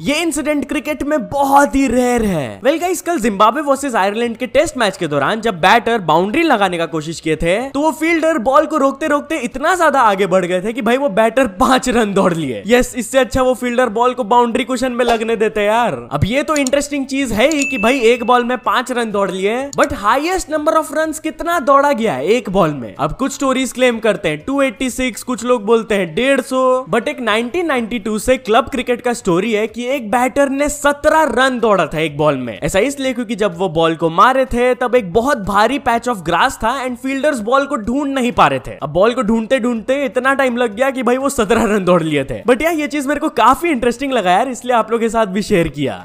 ये incident cricket में बहुत ही रेयर है वेल गाइस कल जिम्बाब्वे वर्सेस आयरलैंड के टेस्ट मैच के दौरान जब बैटर बाउंड्री लगाने का कोशिश किए थे तो वो फील्डर बॉल को रोकते रोकते इतना ज्यादा आगे बढ़ गए थे कि भाई वो बैटर पांच रन दौड़ लिए यस इससे अच्छा वो फील्डर बॉल को बाउंड्री क्वेश्चन में लगने देते यार अब ये तो इंटरेस्टिंग चीज है ही की भाई एक बॉल में पांच रन दौड़ लिए but highest number of run कितना दौड़ा गया है एक बॉल में अब कुछ स्टोरीज क्लेम करते हैं टू कुछ लोग बोलते हैं डेढ़ बट एक नाइनटीन से क्लब क्रिकेट का स्टोरी है की एक बैटर ने सत्रह रन दौड़ा था एक बॉल में ऐसा इसलिए क्योंकि जब वो बॉल को मारे थे तब एक बहुत भारी पैच ऑफ ग्रास था एंड फील्डर्स बॉल को ढूंढ नहीं पा रहे थे अब बॉल को ढूंढते ढूंढते इतना टाइम लग गया कि भाई वो सत्रह रन दौड़ लिए थे बट यार ये चीज मेरे को काफी इंटरेस्टिंग लगा यार इसलिए आप लोग के साथ भी शेयर किया